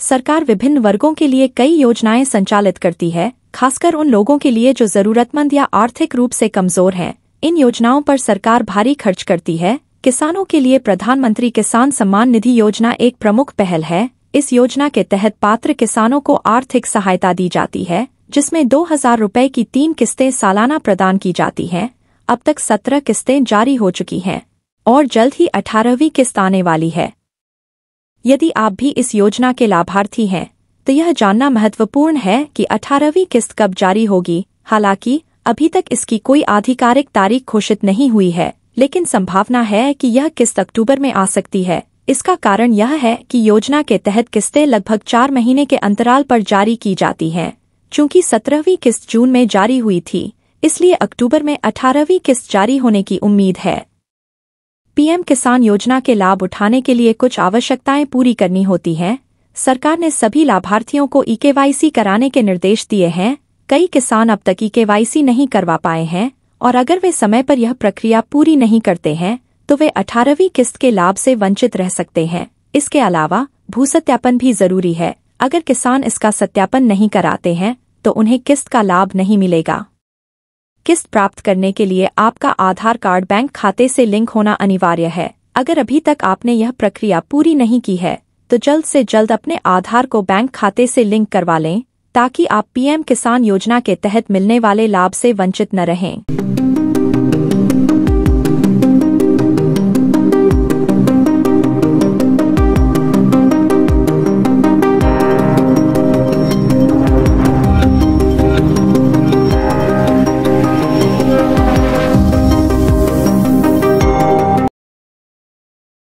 सरकार विभिन्न वर्गों के लिए कई योजनाएं संचालित करती है खासकर उन लोगों के लिए जो जरूरतमंद या आर्थिक रूप से कमजोर हैं इन योजनाओं पर सरकार भारी खर्च करती है किसानों के लिए प्रधानमंत्री किसान सम्मान निधि योजना एक प्रमुख पहल है इस योजना के तहत पात्र किसानों को आर्थिक सहायता दी जाती है जिसमें दो हजार रूपए की तीन किस्तें सालाना प्रदान की जाती हैं अब तक सत्रह किस्तें जारी हो चुकी हैं और जल्द ही अठारहवीं किस्त आने वाली है यदि आप भी इस योजना के लाभार्थी हैं तो यह जानना महत्वपूर्ण है कि 18वीं किस्त कब जारी होगी हालांकि अभी तक इसकी कोई आधिकारिक तारीख घोषित नहीं हुई है लेकिन संभावना है कि यह किस्त अक्टूबर में आ सकती है इसका कारण यह है कि योजना के तहत किस्तें लगभग चार महीने के अंतराल पर जारी की जाती हैं चूंकि सत्रहवीं किस्त जून में जारी हुई थी इसलिए अक्टूबर में अठारहवीं किस्त जारी होने की उम्मीद है पीएम किसान योजना के लाभ उठाने के लिए कुछ आवश्यकताएं पूरी करनी होती हैं सरकार ने सभी लाभार्थियों को ई केवाईसी कराने के निर्देश दिए हैं कई किसान अब तक ई केवाईसी नहीं करवा पाए हैं और अगर वे समय पर यह प्रक्रिया पूरी नहीं करते हैं तो वे अठारहवीं किस्त के लाभ से वंचित रह सकते हैं इसके अलावा भू सत्यापन भी जरूरी है अगर किसान इसका सत्यापन नहीं कराते हैं तो उन्हें किस्त का लाभ नहीं मिलेगा किस्त प्राप्त करने के लिए आपका आधार कार्ड बैंक खाते से लिंक होना अनिवार्य है अगर अभी तक आपने यह प्रक्रिया पूरी नहीं की है तो जल्द से जल्द अपने आधार को बैंक खाते से लिंक करवा लें ताकि आप पीएम किसान योजना के तहत मिलने वाले लाभ से वंचित न रहें